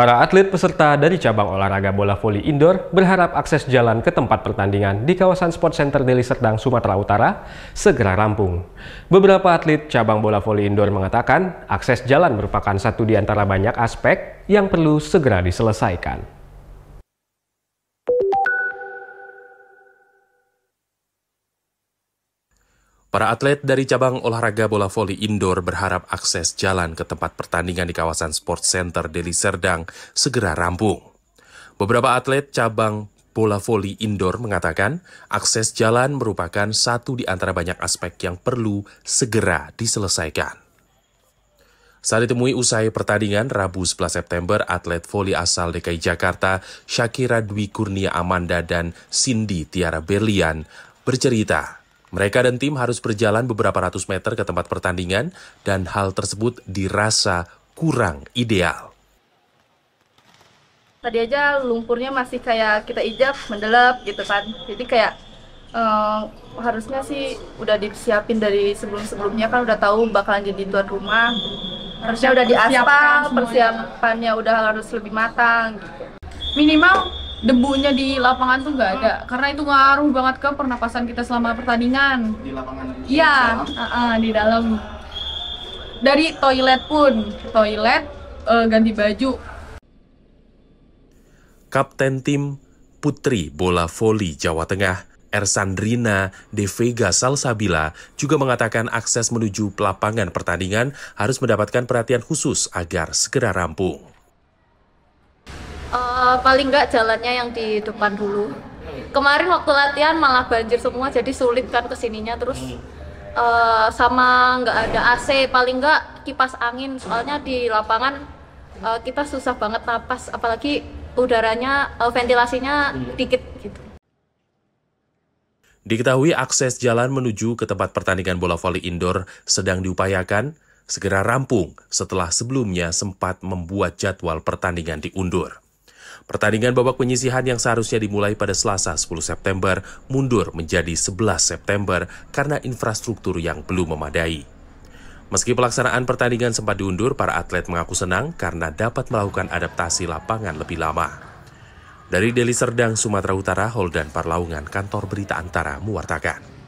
Para atlet peserta dari cabang olahraga bola voli indoor berharap akses jalan ke tempat pertandingan di kawasan Sport Center Deli Serdang, Sumatera Utara segera rampung. Beberapa atlet cabang bola voli indoor mengatakan akses jalan merupakan satu di antara banyak aspek yang perlu segera diselesaikan. Para atlet dari cabang olahraga bola voli indoor berharap akses jalan ke tempat pertandingan di kawasan Sport Center Deli Serdang segera rampung. Beberapa atlet cabang bola voli indoor mengatakan akses jalan merupakan satu di antara banyak aspek yang perlu segera diselesaikan. Saat ditemui usai pertandingan Rabu 11 September, atlet voli asal DKI Jakarta Shakira Dwi Kurnia Amanda dan Cindy Tiara Berlian bercerita mereka dan tim harus berjalan beberapa ratus meter ke tempat pertandingan dan hal tersebut dirasa kurang ideal. Tadi aja lumpurnya masih kayak kita ijab, mendelap gitu kan. Jadi kayak uh, harusnya sih udah disiapin dari sebelum-sebelumnya kan udah tahu bakalan jadi tuan rumah. Harusnya udah diaspal, persiapannya udah harus lebih matang gitu. Minimal debunya di lapangan tuh nggak ada ah. karena itu ngaruh banget ke pernapasan kita selama pertandingan di lapangan iya uh, uh, di dalam dari toilet pun toilet uh, ganti baju kapten tim putri bola voli Jawa Tengah Ersandrina De Vega Salsabila juga mengatakan akses menuju lapangan pertandingan harus mendapatkan perhatian khusus agar segera rampung uh, paling nggak jalannya yang di depan dulu kemarin waktu latihan malah banjir semua jadi sulit kan kesininya terus uh, sama nggak ada AC paling nggak kipas angin soalnya di lapangan uh, kita susah banget napas apalagi udaranya uh, ventilasinya iya. dikit gitu Diketahui akses jalan menuju ke tempat pertandingan bola voli indoor sedang diupayakan segera rampung setelah sebelumnya sempat membuat jadwal pertandingan diundur. Pertandingan babak penyisihan yang seharusnya dimulai pada Selasa 10 September mundur menjadi 11 September karena infrastruktur yang belum memadai. Meski pelaksanaan pertandingan sempat diundur, para atlet mengaku senang karena dapat melakukan adaptasi lapangan lebih lama. Dari Deli Serdang, Sumatera Utara, Holdan Parlaungan, Kantor Berita Antara mewartakan.